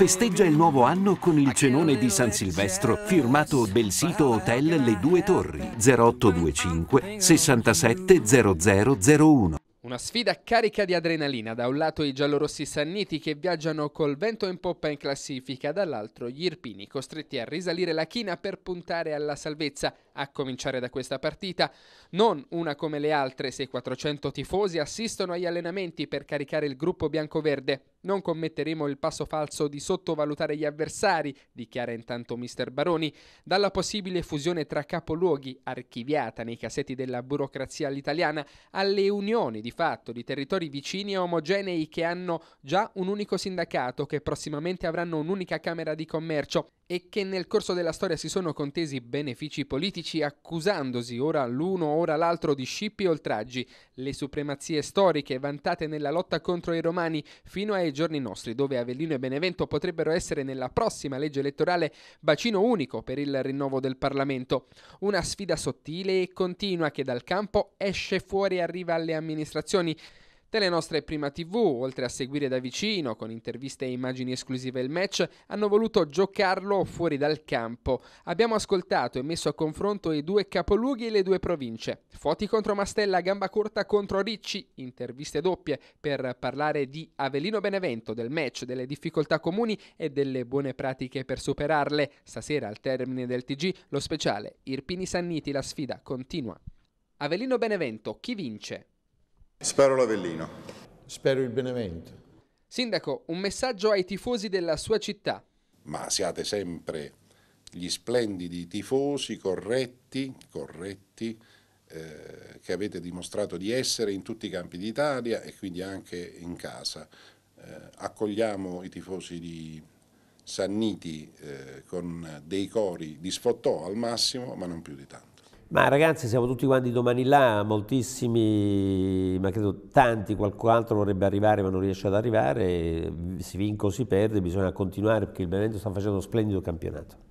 festeggia il nuovo anno con il cenone di San Silvestro firmato del sito Hotel Le Due Torri 0825 670001. Una sfida carica di adrenalina, da un lato i giallorossi sanniti che viaggiano col vento in poppa in classifica, dall'altro gli irpini costretti a risalire la china per puntare alla salvezza, a cominciare da questa partita. Non una come le altre, se 400 tifosi assistono agli allenamenti per caricare il gruppo bianco-verde. Non commetteremo il passo falso di sottovalutare gli avversari, dichiara intanto Mr. Baroni. Dalla possibile fusione tra capoluoghi, archiviata nei cassetti della burocrazia all'italiana, alle unioni di fatto di territori vicini e omogenei che hanno già un unico sindacato, che prossimamente avranno un'unica Camera di Commercio e che nel corso della storia si sono contesi benefici politici accusandosi ora l'uno ora l'altro di scippi e oltraggi, le supremazie storiche vantate nella lotta contro i romani fino ai giorni nostri, dove Avellino e Benevento potrebbero essere nella prossima legge elettorale bacino unico per il rinnovo del Parlamento. Una sfida sottile e continua che dal campo esce fuori e arriva alle amministrazioni Telenostre Prima TV, oltre a seguire da vicino con interviste e immagini esclusive il match, hanno voluto giocarlo fuori dal campo. Abbiamo ascoltato e messo a confronto i due capolughi e le due province. Foti contro Mastella, gamba corta contro Ricci, interviste doppie per parlare di Avelino Benevento, del match, delle difficoltà comuni e delle buone pratiche per superarle. Stasera al termine del TG lo speciale Irpini Sanniti la sfida continua. Avelino Benevento, chi vince? Spero l'Avellino. Spero il Benevento. Sindaco, un messaggio ai tifosi della sua città. Ma siate sempre gli splendidi tifosi corretti, corretti eh, che avete dimostrato di essere in tutti i campi d'Italia e quindi anche in casa. Eh, accogliamo i tifosi di Sanniti eh, con dei cori di sfottò al massimo, ma non più di tanto. Ma ragazzi siamo tutti quanti domani là, moltissimi, ma credo tanti, qualcun altro vorrebbe arrivare ma non riesce ad arrivare, si vinco o si perde, bisogna continuare perché il Benevento sta facendo uno splendido campionato.